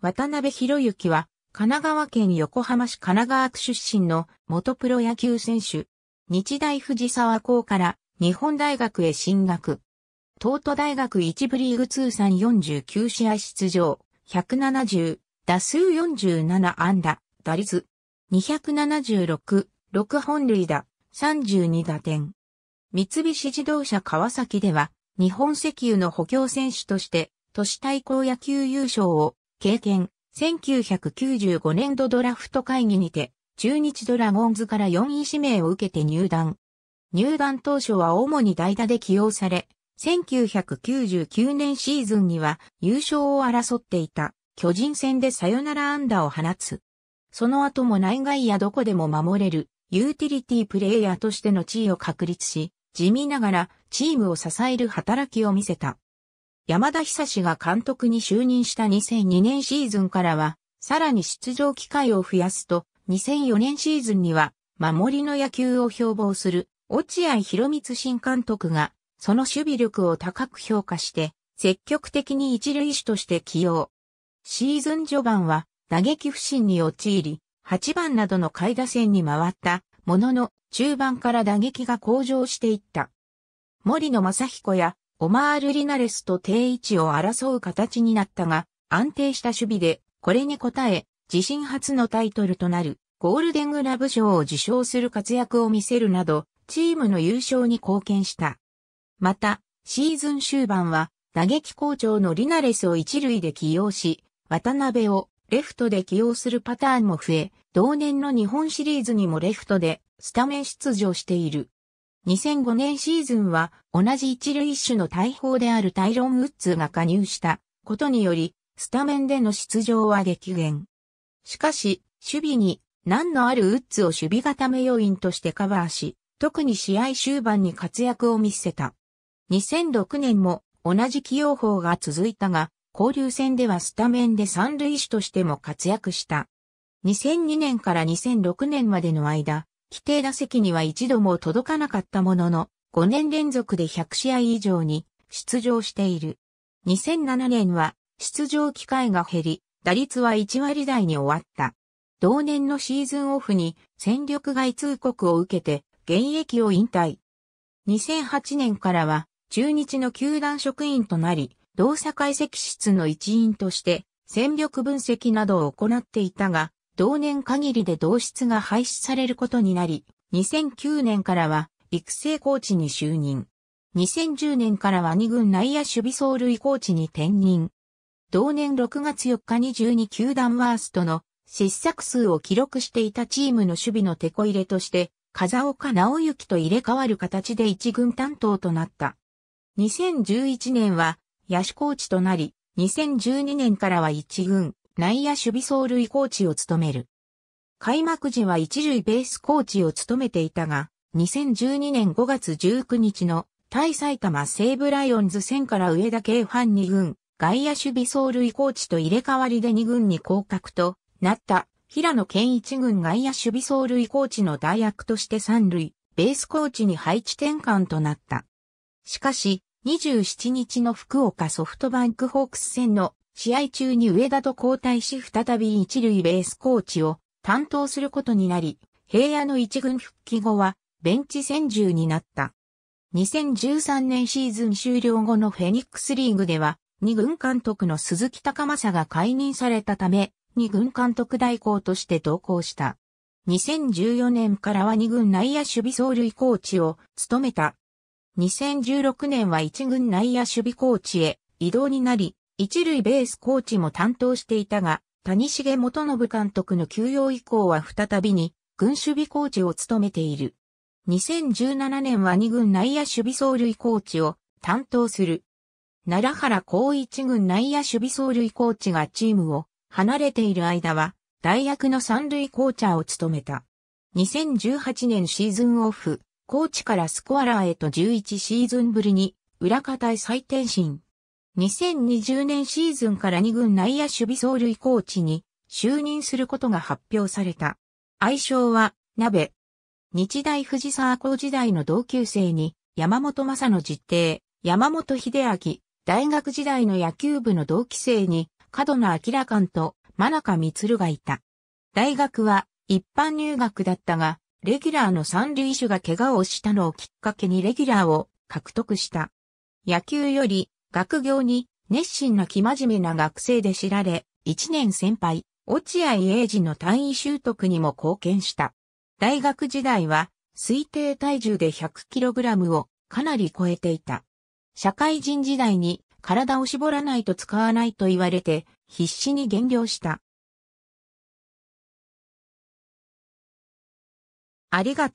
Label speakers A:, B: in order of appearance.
A: 渡辺博之は、神奈川県横浜市神奈川区出身の元プロ野球選手。日大藤沢校から日本大学へ進学。東都大学一部リーグ通算49試合出場、170、打数47安打、打率、276、6本塁打、32打点。三菱自動車川崎では、日本石油の補強選手として、都市対抗野球優勝を経験、1995年度ドラフト会議にて、中日ドラゴンズから4位指名を受けて入団。入団当初は主に代打で起用され、1999年シーズンには優勝を争っていた巨人戦でサヨナラ安打を放つ。その後も内外やどこでも守れるユーティリティプレイヤーとしての地位を確立し、地味ながらチームを支える働きを見せた。山田久志が監督に就任した2002年シーズンからは、さらに出場機会を増やすと、2004年シーズンには、守りの野球を標榜する、落合博光新監督が、その守備力を高く評価して、積極的に一塁手として起用。シーズン序盤は、打撃不振に陥り、8番などの下位打線に回った、ものの、中盤から打撃が向上していった。森野正彦やオマール・リナレスと定位置を争う形になったが、安定した守備で、これに応え、自身初のタイトルとなる、ゴールデングラブ賞を受賞する活躍を見せるなど、チームの優勝に貢献した。また、シーズン終盤は、打撃好調のリナレスを一塁で起用し、渡辺をレフトで起用するパターンも増え、同年の日本シリーズにもレフトでスタメン出場している。2005年シーズンは同じ一塁手の大砲であるタイロン・ウッズが加入したことにより、スタメンでの出場は激減。しかし、守備に難のあるウッズを守備固め要因としてカバーし、特に試合終盤に活躍を見せた。2006年も同じ起用法が続いたが、交流戦ではスタメンで三塁手としても活躍した。2002年から2006年までの間、規定打席には一度も届かなかったものの、5年連続で100試合以上に出場している。2007年は出場機会が減り、打率は1割台に終わった。同年のシーズンオフに戦力外通告を受けて現役を引退。2008年からは中日の球団職員となり、動作解析室の一員として戦力分析などを行っていたが、同年限りで同室が廃止されることになり、2009年からは育成コーチに就任。2010年からは2軍内野守備走塁コーチに転任。同年6月4日に12球団ワーストの失策数を記録していたチームの守備の手こ入れとして、風岡直行と入れ替わる形で一軍担当となった。2011年は野手コーチとなり、2012年からは一軍、内野守備走塁コーチを務める。開幕時は一塁ベースコーチを務めていたが、2012年5月19日の対埼玉西武ライオンズ戦から上田ァン2軍、外野守備走塁コーチと入れ替わりで2軍に降格となった平野健一軍外野守備走塁コーチの代役として三塁、ベースコーチに配置転換となった。しかし、27日の福岡ソフトバンクホークス戦の試合中に上田と交代し再び一塁ベースコーチを担当することになり、平野の一軍復帰後はベンチ専従になった。2013年シーズン終了後のフェニックスリーグでは、二軍監督の鈴木隆正が解任されたため、二軍監督代行として同行した。2014年からは二軍内野守備走塁コーチを務めた。2016年は一軍内野守備コーチへ移動になり、一塁ベースコーチも担当していたが、谷重元信監督の休養以降は再びに、軍守備コーチを務めている。2017年は二軍内野守備走塁コーチを担当する。奈良原光一軍内野守備走塁コーチがチームを離れている間は、大学の三塁コーチャーを務めた。2018年シーズンオフ、コーチからスコアラーへと11シーズンぶりに、裏方へ再転身。2020年シーズンから2軍内野守備走塁コーチに就任することが発表された。愛称は、鍋。日大藤沢校時代の同級生に、山本正の実弟、山本秀明、大学時代の野球部の同期生に、角野明官と真中光がいた。大学は一般入学だったが、レギュラーの三塁手が怪我をしたのをきっかけにレギュラーを獲得した。野球より学業に熱心な生真面目な学生で知られ、一年先輩、落合英二の単位習得にも貢献した。大学時代は、推定体重で 100kg をかなり超えていた。社会人時代に体を絞らないと使わないと言われて、必死に減量した。ありがとう。